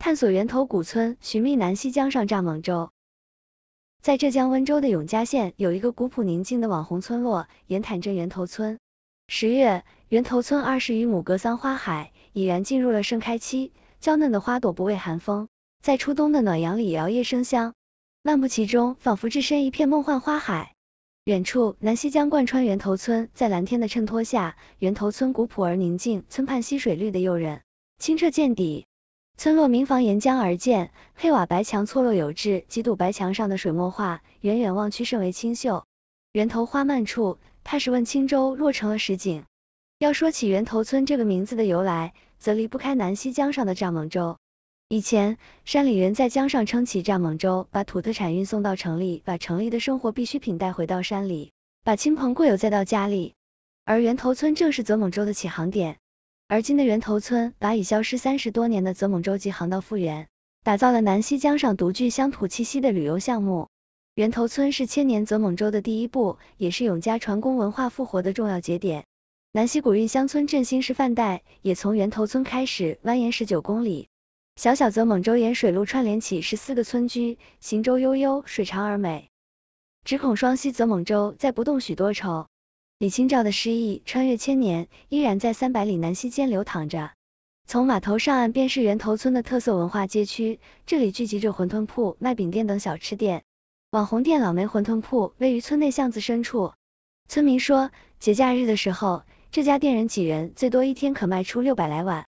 探索源头古村，寻觅南溪江上蚱蜢舟。在浙江温州的永嘉县，有一个古朴宁静的网红村落——岩坦镇源头村。十月，源头村二十余亩格桑花海已然进入了盛开期，娇嫩的花朵不畏寒风，在初冬的暖阳里摇曳生香。漫步其中，仿佛置身一片梦幻花海。远处，南溪江贯穿源头村，在蓝天的衬托下，源头村古朴而宁静，村畔溪水绿的诱人，清澈见底。村落民房沿江而建，黑瓦白墙错落有致，几堵白墙上的水墨画，远远望去甚为清秀。源头花漫处，踏史问青州，若成了实景。要说起源头村这个名字的由来，则离不开南溪江上的蚱蜢洲。以前山里人在江上撑起蚱蜢洲，把土特产运送到城里，把城里的生活必需品带回到山里，把亲朋故友带到家里。而源头村正是蚱蜢州的起航点。而今的源头村，把已消失三十多年的泽蒙洲际航道复原，打造了南溪江上独具乡土气息的旅游项目。源头村是千年泽蒙洲的第一步，也是永嘉船工文化复活的重要节点。南溪古韵乡村振兴示范带也从源头村开始，蜿蜒十九公里。小小泽蒙洲沿水路串联起十四个村居，行舟悠悠，水长而美。只恐双溪泽蒙洲，再不动许多愁。李清照的诗意穿越千年，依然在三百里南溪间流淌着。从码头上岸，便是源头村的特色文化街区，这里聚集着馄饨铺、卖饼店等小吃店。网红店老梅馄饨铺位于村内巷子深处，村民说，节假日的时候，这家店人挤人，最多一天可卖出六百来碗。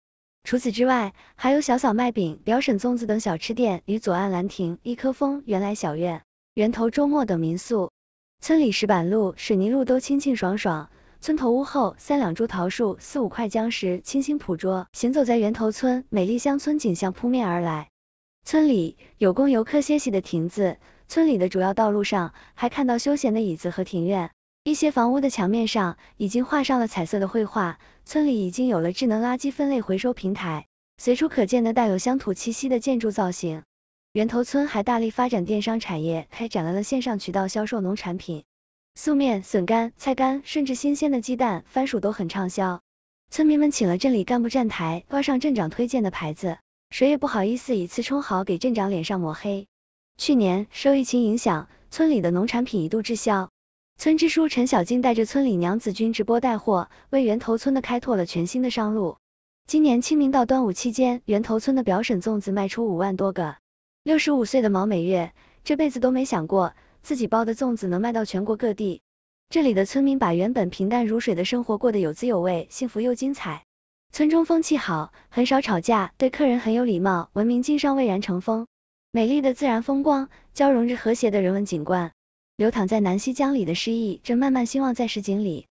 除此之外，还有小嫂卖饼、表婶粽子等小吃店，与左岸兰亭、一棵风、原来小院、源头周末等民宿。村里石板路、水泥路都清清爽爽，村头屋后三两株桃树，四五块僵石，清新捕捉。行走在源头村，美丽乡村景象扑面而来。村里有供游客歇息的亭子，村里的主要道路上还看到休闲的椅子和庭院，一些房屋的墙面上已经画上了彩色的绘画。村里已经有了智能垃圾分类回收平台，随处可见的带有乡土气息的建筑造型。源头村还大力发展电商产业，开展了了线上渠道销售农产品，素面、笋干、菜干，甚至新鲜的鸡蛋、番薯都很畅销。村民们请了镇里干部站台，挂上镇长推荐的牌子，谁也不好意思以次充好给镇长脸上抹黑。去年受疫情影响，村里的农产品一度滞销。村支书陈小静带着村里娘子军直播带货，为源头村的开拓了全新的商路。今年清明到端午期间，源头村的表婶粽子卖出五万多个。六十五岁的毛美月这辈子都没想过，自己包的粽子能卖到全国各地。这里的村民把原本平淡如水的生活过得有滋有味，幸福又精彩。村中风气好，很少吵架，对客人很有礼貌，文明经商蔚然成风。美丽的自然风光，交融着和谐的人文景观，流淌在南溪江里的诗意，正慢慢兴旺在石井里。